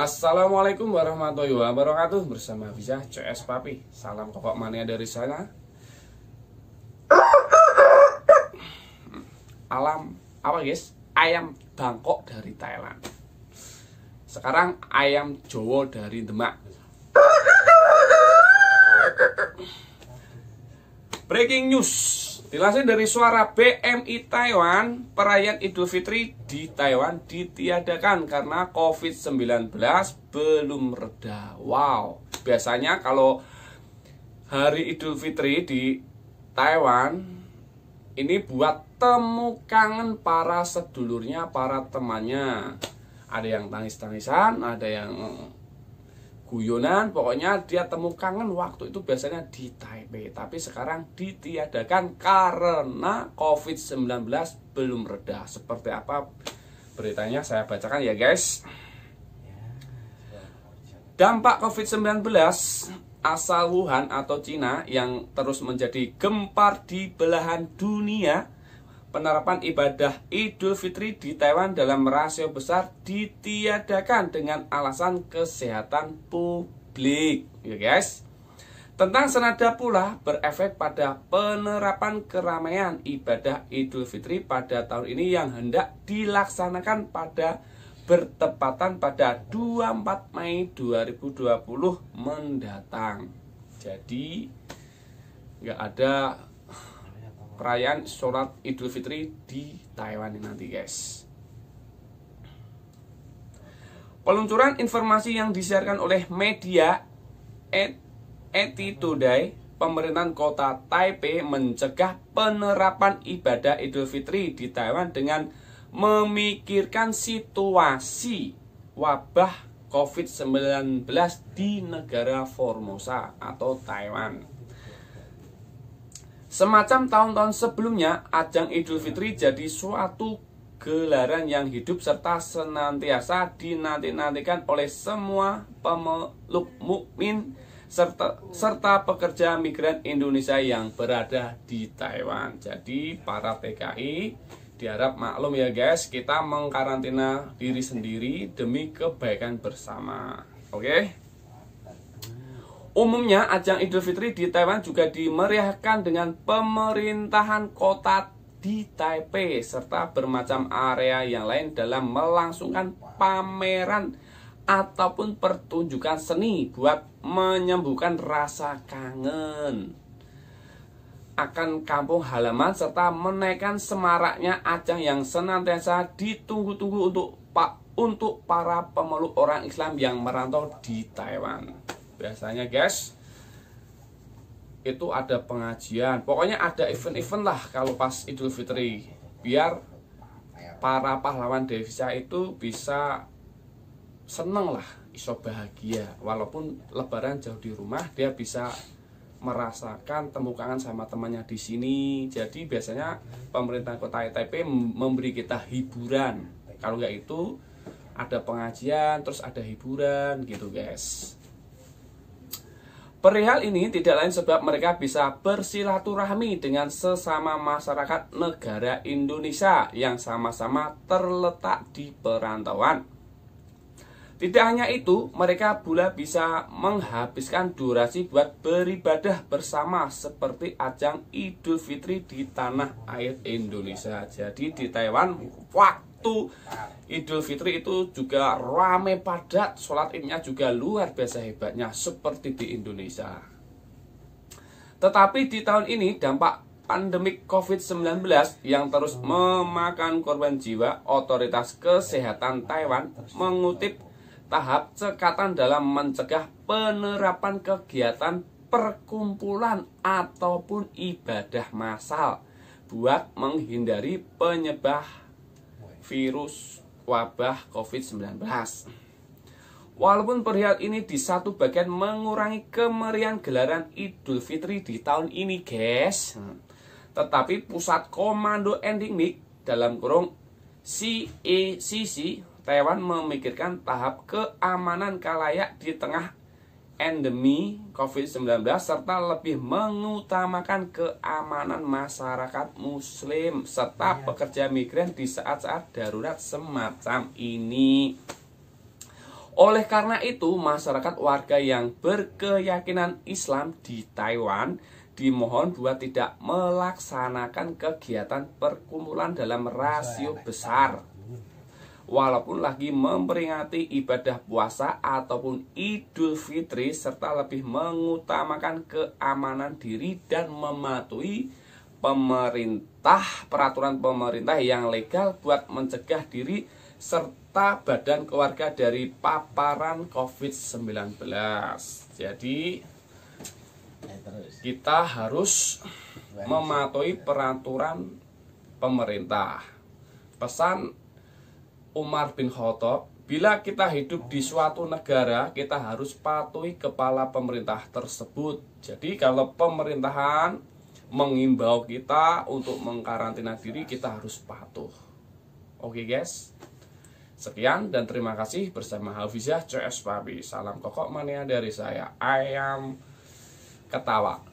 Assalamualaikum warahmatullahi wabarakatuh Bersama Bisa CS Papi Salam kokok mania dari sana Alam Apa guys? Ayam Bangkok dari Thailand Sekarang ayam Jawa dari Demak Breaking news Dilansir dari suara BMI Taiwan, perayaan Idul Fitri di Taiwan ditiadakan karena COVID-19 belum reda. Wow, biasanya kalau hari Idul Fitri di Taiwan ini buat temu kangen para sedulurnya, para temannya. Ada yang tangis-tangisan, ada yang guyonan pokoknya dia temu kangen waktu itu biasanya di Taipei tapi sekarang ditiadakan karena COVID-19 belum reda seperti apa beritanya saya bacakan ya guys dampak COVID-19 asal Wuhan atau Cina yang terus menjadi gempar di belahan dunia penerapan ibadah Idul Fitri di Taiwan dalam rasio besar ditiadakan dengan alasan kesehatan publik, ya guys. Tentang senada pula berefek pada penerapan keramaian ibadah Idul Fitri pada tahun ini yang hendak dilaksanakan pada bertepatan pada 24 Mei 2020 mendatang. Jadi nggak ada perayaan sholat Idul Fitri di Taiwan nanti guys. Peluncuran informasi yang disiarkan oleh media et, Eti Today, pemerintahan kota Taipei mencegah penerapan ibadah Idul Fitri di Taiwan dengan memikirkan situasi wabah COVID-19 di negara Formosa atau Taiwan. Semacam tahun-tahun sebelumnya, ajang Idul Fitri jadi suatu gelaran yang hidup serta senantiasa dinanti-nantikan oleh semua pemeluk mukmin serta serta pekerja migran Indonesia yang berada di Taiwan. Jadi para TKI diharap maklum ya guys, kita mengkarantina diri sendiri demi kebaikan bersama. Oke? Okay? Umumnya ajang Idul Fitri di Taiwan juga dimeriahkan dengan pemerintahan kota di Taipei serta bermacam area yang lain dalam melangsungkan pameran ataupun pertunjukan seni buat menyembuhkan rasa kangen akan kampung halaman serta menaikkan semaraknya ajang yang senantiasa ditunggu-tunggu untuk pak untuk para pemeluk orang Islam yang merantau di Taiwan biasanya guys itu ada pengajian pokoknya ada event-event lah kalau pas Idul Fitri biar para pahlawan devisa itu bisa seneng lah iso bahagia walaupun lebaran jauh di rumah dia bisa merasakan temukan sama temannya di sini jadi biasanya pemerintah kota e Taipei memberi kita hiburan kalau nggak itu ada pengajian terus ada hiburan gitu guys Perihal ini tidak lain sebab mereka bisa bersilaturahmi dengan sesama masyarakat negara Indonesia yang sama-sama terletak di perantauan. Tidak hanya itu, mereka pula bisa menghabiskan durasi buat beribadah bersama seperti ajang Idul Fitri di tanah air Indonesia. Jadi di Taiwan, wah, Idul Fitri itu juga rame padat, sholat idnya juga luar biasa hebatnya seperti di Indonesia. Tetapi di tahun ini dampak pandemik COVID-19 yang terus hmm. memakan korban jiwa, otoritas kesehatan Taiwan mengutip tahap cekatan dalam mencegah penerapan kegiatan perkumpulan ataupun ibadah massal buat menghindari penyebab virus wabah COVID-19. Walaupun perihal ini di satu bagian mengurangi kemeriahan gelaran Idul Fitri di tahun ini, guys. Hmm. Tetapi pusat komando endemik dalam kurung CECC e Taiwan memikirkan tahap keamanan kalayak di tengah endemi COVID-19 serta lebih mengutamakan keamanan masyarakat muslim serta iya. pekerja migran di saat-saat darurat semacam ini. Oleh karena itu, masyarakat warga yang berkeyakinan Islam di Taiwan dimohon buat tidak melaksanakan kegiatan perkumpulan dalam rasio besar walaupun lagi memperingati ibadah puasa ataupun Idul Fitri serta lebih mengutamakan keamanan diri dan mematuhi pemerintah peraturan pemerintah yang legal buat mencegah diri serta badan keluarga dari paparan COVID-19. Jadi kita harus mematuhi peraturan pemerintah. Pesan Umar bin Khattab, bila kita hidup di suatu negara, kita harus patuhi kepala pemerintah tersebut. Jadi kalau pemerintahan mengimbau kita untuk mengkarantina diri, kita harus patuh. Oke guys, Sekian dan terima kasih bersama Hafizah CS Papi. Salam kokok mania dari saya. Ayam ketawa.